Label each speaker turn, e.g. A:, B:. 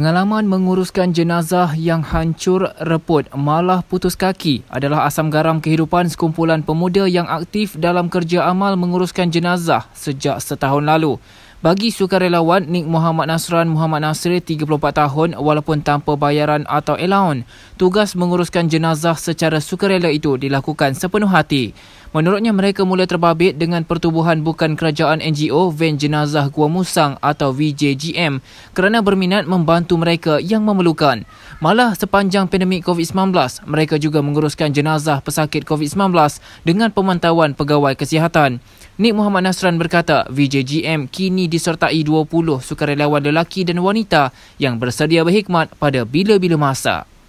A: Pengalaman menguruskan jenazah yang hancur, reput, malah putus kaki adalah asam garam kehidupan sekumpulan pemuda yang aktif dalam kerja amal menguruskan jenazah sejak setahun lalu. Bagi sukarelawan Nik Muhammad Nasran Muhammad Nasri 34 tahun walaupun tanpa bayaran atau allowance, tugas menguruskan jenazah secara sukarela itu dilakukan sepenuh hati. Menurutnya mereka mula terbabit dengan pertubuhan bukan kerajaan NGO Van Jenazah Gua Musang atau VJGM kerana berminat membantu mereka yang memerlukan. Malah sepanjang pandemik COVID-19, mereka juga menguruskan jenazah pesakit COVID-19 dengan pemantauan pegawai kesihatan. Nik Muhammad Nasran berkata, VJGM kini disertai 20 sukarelawan lelaki dan wanita yang bersedia berkhidmat pada bila-bila masa.